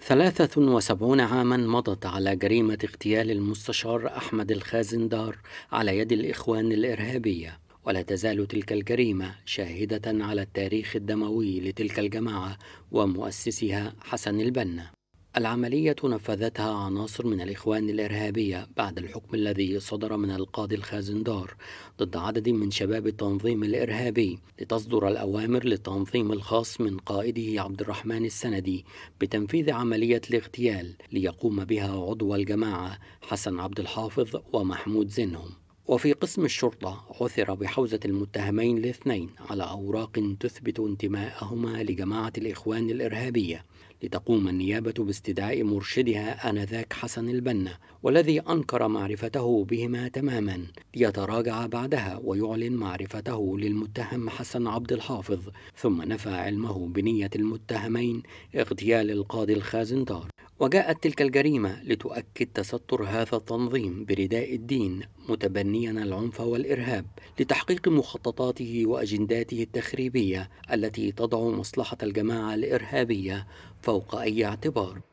ثلاثة وسبعون عاما مضت على جريمة اغتيال المستشار أحمد الخازندار على يد الإخوان الإرهابية ولا تزال تلك الجريمة شاهدة على التاريخ الدموي لتلك الجماعة ومؤسسها حسن البنا العملية نفذتها عناصر من الإخوان الإرهابية بعد الحكم الذي صدر من القاضي الخازندار ضد عدد من شباب التنظيم الإرهابي لتصدر الأوامر للتنظيم الخاص من قائده عبد الرحمن السندي بتنفيذ عملية الاغتيال ليقوم بها عضو الجماعة حسن عبد الحافظ ومحمود زنهم وفي قسم الشرطة عثر بحوزة المتهمين الاثنين على أوراق تثبت انتماءهما لجماعة الإخوان الإرهابية لتقوم النيابة باستدعاء مرشدها آنذاك حسن البنا والذي أنكر معرفته بهما تماما ليتراجع بعدها ويعلن معرفته للمتهم حسن عبد الحافظ ثم نفى علمه بنية المتهمين اغتيال القاضي الخازنطار وجاءت تلك الجريمة لتؤكد تستر هذا التنظيم برداء الدين متبنيا العنف والإرهاب لتحقيق مخططاته وأجنداته التخريبية التي تضع مصلحة الجماعة الإرهابية فوق أي اعتبار